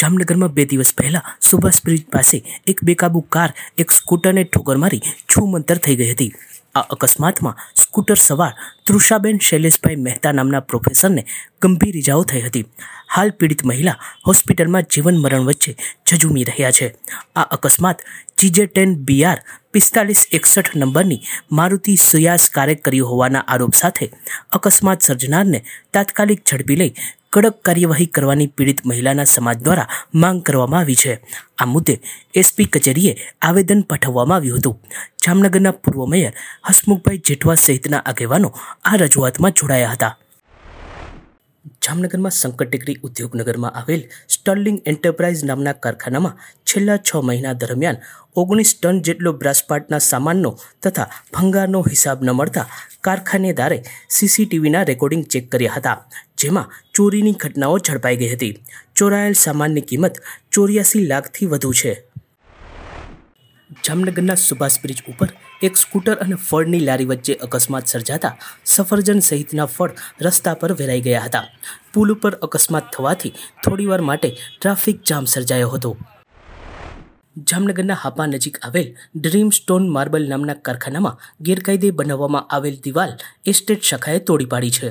જામનગરમાં બે દિવસ પહેલાં સુભાષ બ્રિજ પાસે એક બેકાબુ કાર એક સ્કૂટરને ઠોકર મારી છૂમંતર થઈ ગઈ હતી આ અકસ્માતમાં સ્કૂટર સવાર તૃષાબેન શૈલેષભાઈ મહેતા નામના પ્રોફેસરને ગંભીર ઇજાઓ થઈ હતી હાલ પીડિત મહિલા હોસ્પિટલમાં જીવન મરણ વચ્ચે ઝઝૂમી રહ્યા છે આ અકસ્માત જીજે ટેન બીઆર પિસ્તાલીસ એકસઠ નંબરની મારુતિ સુયાસ કારે કર્યો હોવાના આરોપ સાથે અકસ્માત સર્જનારને તાત્કાલિક ઝડપી લઈ કડક કાર્યવાહી કરવાની પીડિત મહિલાના સમાજ દ્વારા માંગ કરવામાં આવી છે આ મુદ્દે એસપી કચેરીએ આવેદન પાઠવવામાં આવ્યું હતું જામનગરના પૂર્વ મેયર હસમુખભાઈ જેઠવા સહિત સહિતના આગેવાનો આ રજૂઆતમાં જોડાયા હતા જામનગરમાં સંકટ ડિગ્રી ઉદ્યોગનગરમાં આવેલ સ્ટર્લિંગ એન્ટરપ્રાઇઝ નામના કારખાનામાં છેલ્લા છ મહિના દરમિયાન ઓગણીસ ટન જેટલો બ્રાસપાટના સામાનનો તથા ભંગારનો હિસાબ ન મળતા કારખાનેદારે સીસીટીવીના રેકોર્ડિંગ ચેક કર્યા હતા જેમાં ચોરીની ઘટનાઓ ઝડપાઈ ગઈ હતી ચોરાયેલ સામાનની કિંમત ચોર્યાસી લાખથી વધુ છે જામનગરના સુભાષ બ્રિજ ઉપર એક સ્કૂટર અને ફળની લારી વચ્ચે અકસ્માત સર્જાતા સફરજન સહિતના ફળ રસ્તા પર વેરાઈ ગયા હતા પુલ ઉપર અકસ્માત થવાથી થોડીવાર માટે ટ્રાફિક જામ સર્જાયો હતો જામનગરના હાપા નજીક આવેલ ડ્રીમ સ્ટોન માર્બલ નામના કારખાનામાં ગેરકાયદે બનાવવામાં આવેલ દિવાલ એસ્ટેટ શાખાએ તોડી પાડી છે